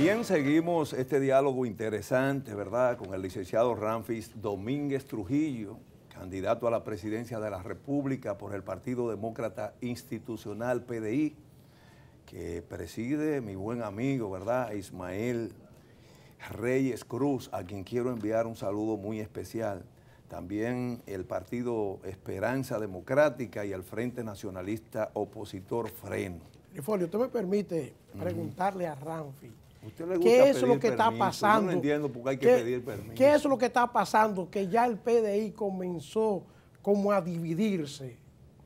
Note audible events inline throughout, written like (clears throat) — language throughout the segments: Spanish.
Bien, seguimos este diálogo interesante, ¿verdad?, con el licenciado Ramfis Domínguez Trujillo, candidato a la presidencia de la República por el Partido Demócrata Institucional PDI, que preside mi buen amigo, ¿verdad?, Ismael Reyes Cruz, a quien quiero enviar un saludo muy especial. También el Partido Esperanza Democrática y el Frente Nacionalista Opositor Freno. usted me permite preguntarle a Ramfis ¿Qué es lo que está pasando? Yo no entiendo por qué hay que pedir permiso. ¿Qué es lo que está pasando? Que ya el PDI comenzó como a dividirse.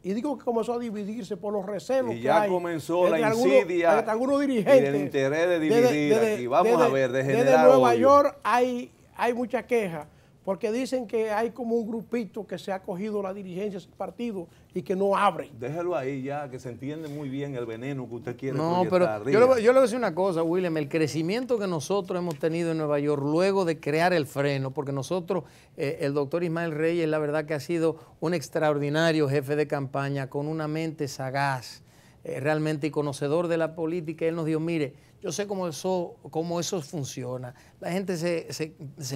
Y digo que comenzó a dividirse por los recelos y ya que hay. comenzó la insidia De algunos dirigentes, y el interés de dividir y aquí. Vamos a ver, de Desde Nueva York hay, hay mucha queja porque dicen que hay como un grupito que se ha cogido la dirigencia del partido y que no abre. Déjelo ahí ya, que se entiende muy bien el veneno que usted quiere. No, pero yo le, yo le, voy a decir una cosa, William. El crecimiento que nosotros hemos tenido en Nueva York luego de crear el freno, porque nosotros, eh, el doctor Ismael Reyes, la verdad que ha sido un extraordinario jefe de campaña con una mente sagaz eh, realmente conocedor de la política, él nos dijo, mire, yo sé cómo eso, eso funciona. La gente se,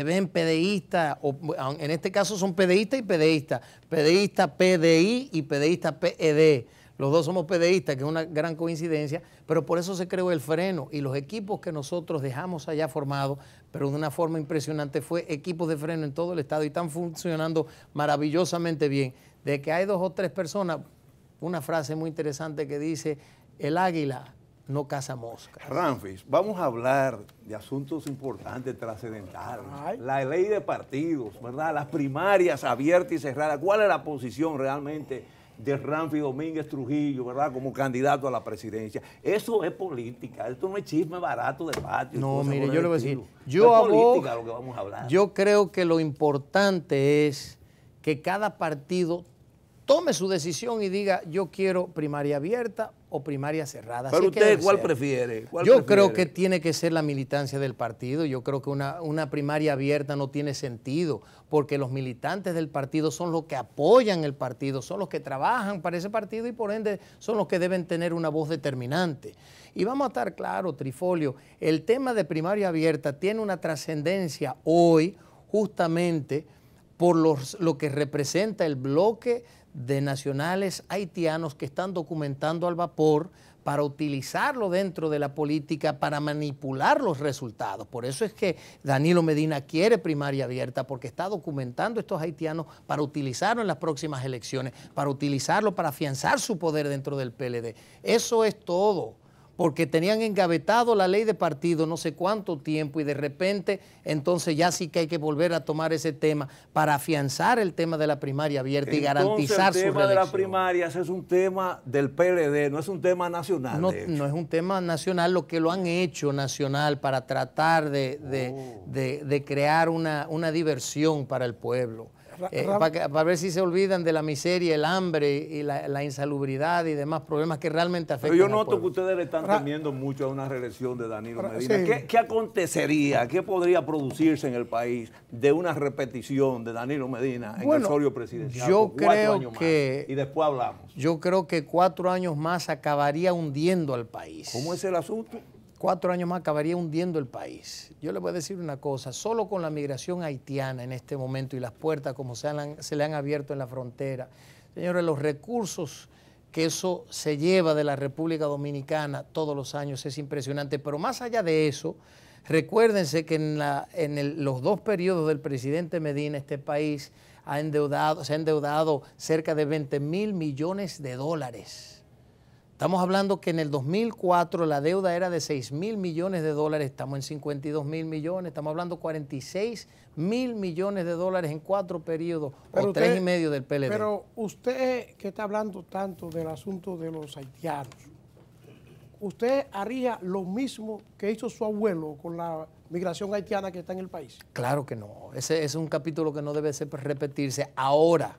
ve en pedeístas, o, en este caso son pedeístas y pedeístas, PDIista PDI y PDIista PED. Los dos somos pedeístas, que es una gran coincidencia, pero por eso se creó el freno y los equipos que nosotros dejamos allá formados, pero de una forma impresionante, fue equipos de freno en todo el estado y están funcionando maravillosamente bien. De que hay dos o tres personas, una frase muy interesante que dice, el águila no caza mosca Ramfis, vamos a hablar de asuntos importantes, trascendentales. La ley de partidos, ¿verdad? Las primarias abiertas y cerradas. ¿Cuál es la posición realmente de Ramfis Domínguez Trujillo, ¿verdad? Como candidato a la presidencia. Eso es política. Esto no es chisme barato de patio. No, mire, yo le voy a decir. Yo, es política lo que vamos a hablar. yo creo que lo importante es que cada partido tome su decisión y diga yo quiero primaria abierta o primaria cerrada. Pero usted cuál prefiere? yo creo que tiene que ser la militancia del partido. Yo creo que una, primaria abierta no tiene sentido porque los militantes del partido son los que apoyan el partido, son los que trabajan para ese partido y por ende son los que deben tener una voz determinante. Y vamos a estar claro, Trifolio, el tema de primaria abierta tiene una trascendencia hoy justamente por lo que representa el bloque de nacionales haitianos que están documentando al vapor para utilizarlo dentro de la política, para manipular los resultados. Por eso es que Danilo Medina quiere primaria abierta, porque está documentando a estos haitianos para utilizarlo en las próximas elecciones, para utilizarlo para afianzar su poder dentro del PLD. Eso es todo porque tenían engavetado la ley de partido no sé cuánto tiempo y de repente entonces ya sí que hay que volver a tomar ese tema para afianzar el tema de la primaria abierta y garantizar su El tema de las primarias es un tema del PLD, no es un tema nacional. No, es un tema nacional, lo que lo han hecho nacional para tratar de, oh. crear una, una diversión para el pueblo para, eh, ver si se olvidan de la miseria, el hambre y la, insalubridad y demás problemas que realmente afectan. Pero yo noto que ustedes le están temiendo mucho a una reelección de Danilo Medina. ¿Qué, acontecería, qué podría producirse en el país de una repetición de Danilo Medina en el solio presidencial? Yo creo que. y después hablamos. Yo creo que cuatro años más acabaría hundiendo al país. ¿Cómo es el asunto? cuatro años más acabaría hundiendo el país. Yo le voy a decir una cosa, solo con la migración haitiana en este momento y las puertas como se, se le han abierto en la frontera, señores, los recursos que eso se lleva de la República Dominicana todos los años es impresionante, pero más allá de eso, recuérdense que en, los dos periodos del presidente Medina este país ha endeudado, se ha endeudado cerca de 20 mil millones de dólares Estamos hablando que en el 2004 la deuda era de 6 mil millones de dólares, estamos en 52 mil millones, estamos hablando 46 mil millones de dólares en cuatro periodos o tres y medio del PLD. Pero usted que está hablando tanto del asunto de los haitianos, ¿usted haría lo mismo que hizo su abuelo con la migración haitiana que está en el país? Claro que no, ese es un capítulo que no debe repetirse. Ahora,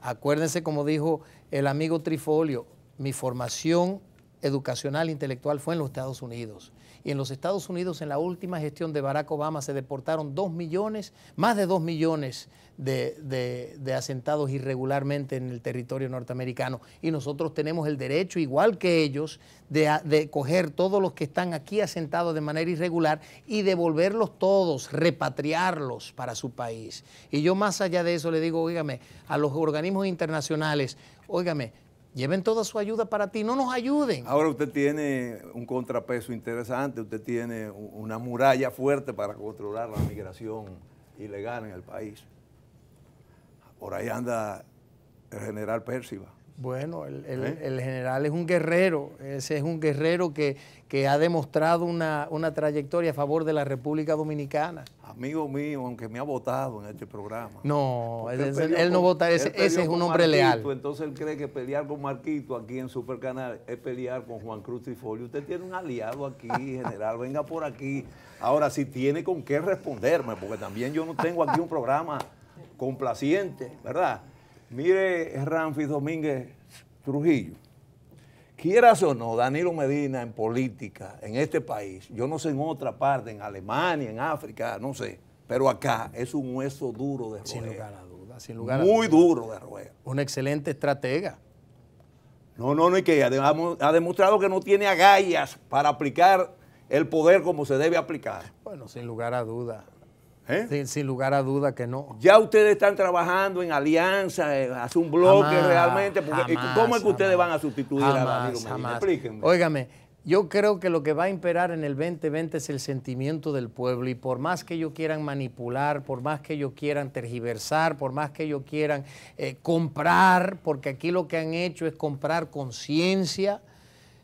acuérdense como dijo el amigo Trifolio, mi formación educacional, intelectual fue en los Estados Unidos. Y en los Estados Unidos, en la última gestión de Barack Obama, se deportaron dos millones, más de dos millones de, asentados irregularmente en el territorio norteamericano. Y nosotros tenemos el derecho, igual que ellos, de, coger todos los que están aquí asentados de manera irregular y devolverlos todos, repatriarlos para su país. Y yo más allá de eso le digo, oígame, a los organismos internacionales, óigame, Lleven toda su ayuda para ti, no nos ayuden. Ahora usted tiene un contrapeso interesante, usted tiene una muralla fuerte para controlar la migración ilegal en el país. Por ahí anda el general Persiva bueno, ¿Eh? el, general es un guerrero, ese es un guerrero que, ha demostrado una, trayectoria a favor de la República Dominicana. Amigo mío, aunque me ha votado en este programa. No, él, no vota, ese, es un hombre leal. Entonces él cree que pelear con Marquito aquí en Canal es pelear con Juan Cruz Trifolio. Usted tiene un aliado aquí, general, venga por aquí. Ahora, si tiene con qué responderme, porque también yo no tengo aquí un programa complaciente, ¿verdad? Mire, Ramfis Domínguez Trujillo, quieras o no, Danilo Medina en política, en este país, yo no sé en otra parte, en Alemania, en África, no sé, pero acá es un hueso duro de roer. Sin lugar a dudas, sin lugar a Muy duro de roer. Un excelente estratega. No, no, no, y que ha demostrado que no tiene agallas para aplicar el poder como se debe aplicar. Bueno, sin lugar a duda. ¿Eh? Sin, lugar a duda que no. Ya ustedes están trabajando en alianza, eh, hace un bloque realmente. Porque, eh, ¿Cómo es que ustedes van a sustituir a Danilo Medina? yo creo que lo que va a imperar en el 2020 es el sentimiento del pueblo y por más que ellos quieran manipular, por más que ellos quieran tergiversar, por más que ellos quieran comprar, porque aquí lo que han hecho es comprar conciencia,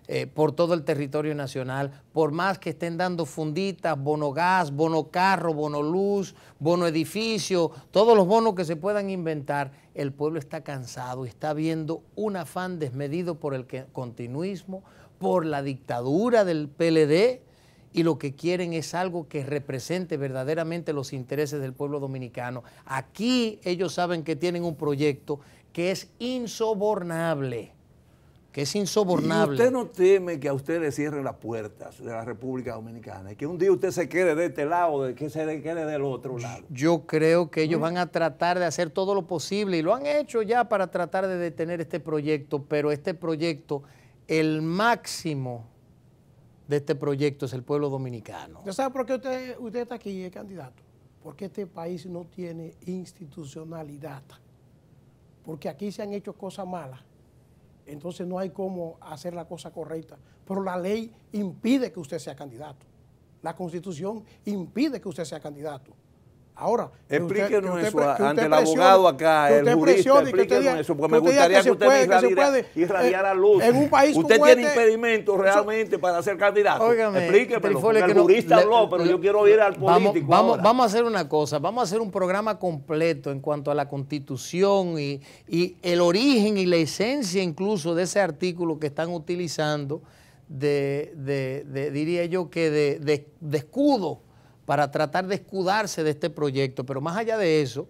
eh, por todo el territorio nacional, por más que estén dando funditas, bono gas, bono carro, bono luz, bono edificio, todos los bonos que se puedan inventar, el pueblo está cansado está viendo un afán desmedido por el continuismo, por la dictadura del PLD, y lo que quieren es algo que represente verdaderamente los intereses del pueblo dominicano. Aquí ellos saben que tienen un proyecto que es insobornable que es insobornable. usted no teme que a usted le cierren las puertas de la República Dominicana y que un día usted se quede de este lado, de que se quede del otro lado? Yo creo que ellos ¿Mm? van a tratar de hacer todo lo posible y lo han hecho ya para tratar de detener este proyecto, pero este proyecto, el máximo de este proyecto es el pueblo dominicano. Ya sabe por qué usted, usted está aquí, candidato? Porque este país no tiene institucionalidad. Porque aquí se han hecho cosas malas entonces no hay cómo hacer la cosa correcta. Pero la ley impide que usted sea candidato. La constitución impide que usted sea candidato. Ahora, explíquenos eso ante el abogado acá, el jurista, explíquenos eso, porque me gustaría que usted irradiara, eh, luz. En un país usted tiene este- impedimentos realmente para ser candidato. Explíquemelo, el jurista habló, pero yo quiero ir al político vamos, vamos, a hacer una cosa, vamos a hacer un programa completo en cuanto a la Constitución y, el origen y la esencia incluso de ese artículo que están utilizando de, de diría yo que de, de escudo para tratar de escudarse de este proyecto. Pero más allá de eso,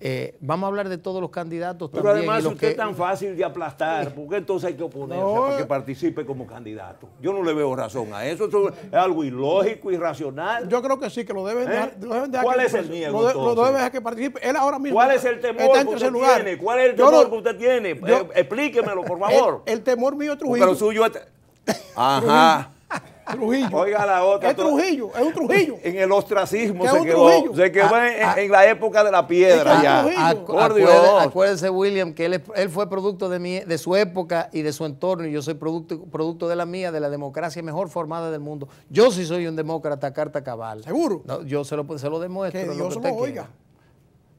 eh, vamos a hablar de todos los candidatos Pero también. Pero además, usted es tan fácil de aplastar, porque entonces hay que oponerse para que participe como candidato? Yo no le veo razón a eso. Eso es algo ilógico, irracional. Yo creo que sí, que lo deben ¿Eh? deben ¿Cuál es el miedo? Lo, de, lo deben dejar que participe. Él ahora mismo. ¿Cuál es el temor que usted tiene? ¿Cuál es el temor que usted tiene? Eh, explíquemelo, por favor. El, temor mío, Trujillo. Pero suyo. (laughs) Ajá. Trujillo. Oiga la otra. Es Trujillo, es un Trujillo. En el ostracismo se quedó. Se ah, quedó en, ah. la época de la piedra ya. acuérdense, William, que él, fue producto de, mi, de su época y de su entorno, y yo soy producto, producto de la mía, de la democracia mejor formada del mundo. Yo sí soy un demócrata carta cabal. Seguro. yo se lo, se lo demuestro. lo,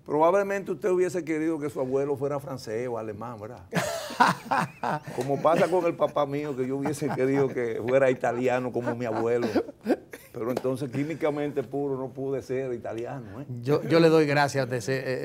Probablemente usted hubiese querido que su abuelo fuera francés o alemán, ¿verdad? (laughs) Como pasa con el papá mío, que yo hubiese querido que fuera italiano como mi abuelo. Pero entonces químicamente puro no pude ser italiano. ¿eh? Yo, yo le doy gracias eh,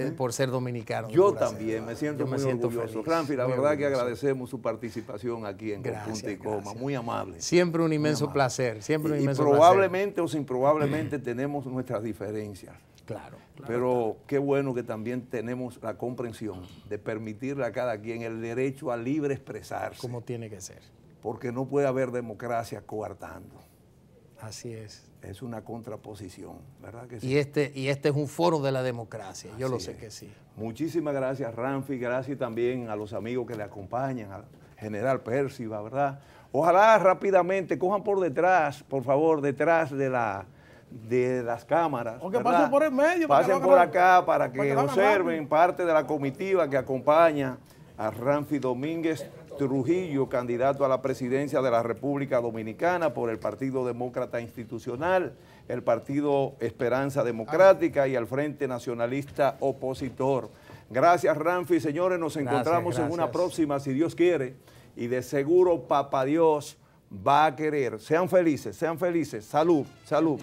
eh, por ser dominicano. Yo también, me siento muy me siento orgulloso. la verdad que agradecemos su participación aquí en Conjunto y Coma, muy amable. Siempre un inmenso placer, siempre un inmenso y probablemente o sin probablemente (clears throat) tenemos nuestras diferencias Claro, Pero qué bueno que también tenemos la comprensión de permitirle a cada quien el derecho a libre expresarse. Como tiene que ser. Porque no puede haber democracia coartando. Así es. Es una contraposición, ¿verdad que sí? Y este, y este es un foro de la democracia, yo lo sé que sí. Muchísimas gracias, Ramfi, gracias también a los amigos que le acompañan, al general Persiva, ¿verdad? Ojalá rápidamente cojan por detrás, por favor, detrás de la de las cámaras. Aunque pasen por el medio. Pasen por acá para que, para que observen parte de la comitiva que acompaña a Ramfi Domínguez Trujillo, candidato a la presidencia de la República Dominicana por el Partido Demócrata Institucional, el Partido Esperanza Democrática y al Frente Nacionalista Opositor. Gracias, Ramfi. Señores, nos encontramos en una próxima, si Dios quiere, y de seguro, Papa Dios va a querer. Sean felices, sean felices. Salud, salud.